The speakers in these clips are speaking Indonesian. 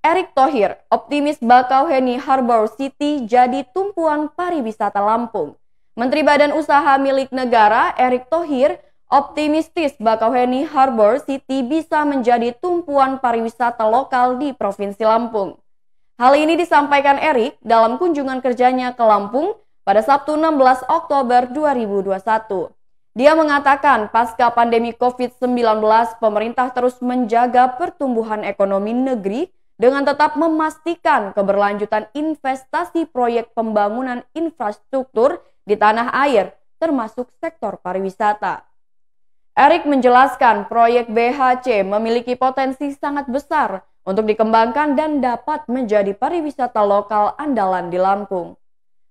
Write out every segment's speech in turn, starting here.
Erick Thohir, optimis Bakauheni Harbour City jadi tumpuan pariwisata Lampung. Menteri Badan Usaha Milik Negara Erick Thohir optimistis Bakauheni Harbour City bisa menjadi tumpuan pariwisata lokal di Provinsi Lampung. Hal ini disampaikan Erick dalam kunjungan kerjanya ke Lampung pada Sabtu 16 Oktober 2021. Dia mengatakan pasca pandemi COVID-19 pemerintah terus menjaga pertumbuhan ekonomi negeri dengan tetap memastikan keberlanjutan investasi proyek pembangunan infrastruktur di tanah air, termasuk sektor pariwisata. Erik menjelaskan proyek BHC memiliki potensi sangat besar untuk dikembangkan dan dapat menjadi pariwisata lokal andalan di Lampung.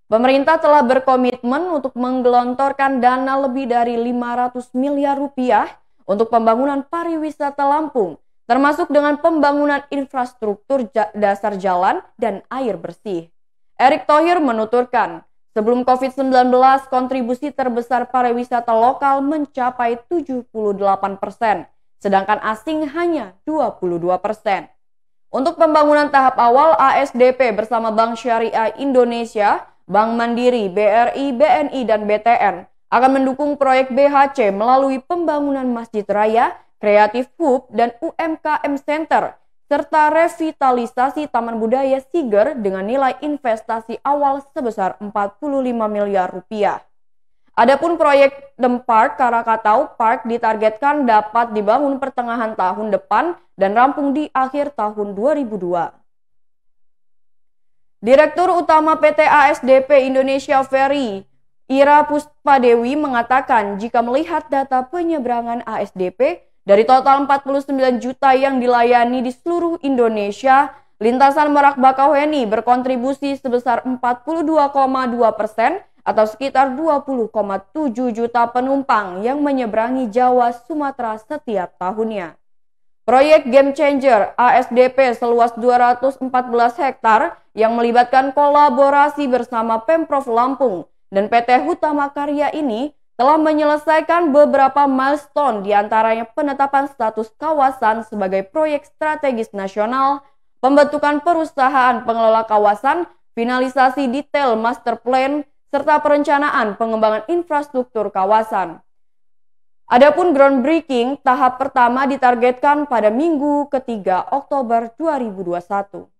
Pemerintah telah berkomitmen untuk menggelontorkan dana lebih dari 500 miliar rupiah untuk pembangunan pariwisata Lampung – termasuk dengan pembangunan infrastruktur dasar jalan dan air bersih. Erick Thohir menuturkan, sebelum COVID-19 kontribusi terbesar pariwisata lokal mencapai 78 persen, sedangkan asing hanya 22 persen. Untuk pembangunan tahap awal ASDP bersama Bank Syariah Indonesia, Bank Mandiri, BRI, BNI, dan BTN akan mendukung proyek BHC melalui pembangunan masjid raya Kreatif Hub, dan UMKM Center, serta revitalisasi Taman Budaya Siger dengan nilai investasi awal sebesar 45 miliar rupiah. Adapun proyek Park Karakatau Park ditargetkan dapat dibangun pertengahan tahun depan dan rampung di akhir tahun 2002. Direktur Utama PT ASDP Indonesia Ferry, Ira Puspadewi mengatakan jika melihat data penyeberangan ASDP, dari total 49 juta yang dilayani di seluruh Indonesia, lintasan Merak Bakauheni berkontribusi sebesar 42,2 persen atau sekitar 20,7 juta penumpang yang menyeberangi Jawa Sumatera setiap tahunnya. Proyek Game Changer ASDP seluas 214 hektar yang melibatkan kolaborasi bersama Pemprov Lampung dan PT Hutama Karya ini telah menyelesaikan beberapa milestone diantaranya penetapan status kawasan sebagai proyek strategis nasional, pembentukan perusahaan pengelola kawasan, finalisasi detail master plan, serta perencanaan pengembangan infrastruktur kawasan. Adapun groundbreaking tahap pertama ditargetkan pada minggu ketiga Oktober 2021.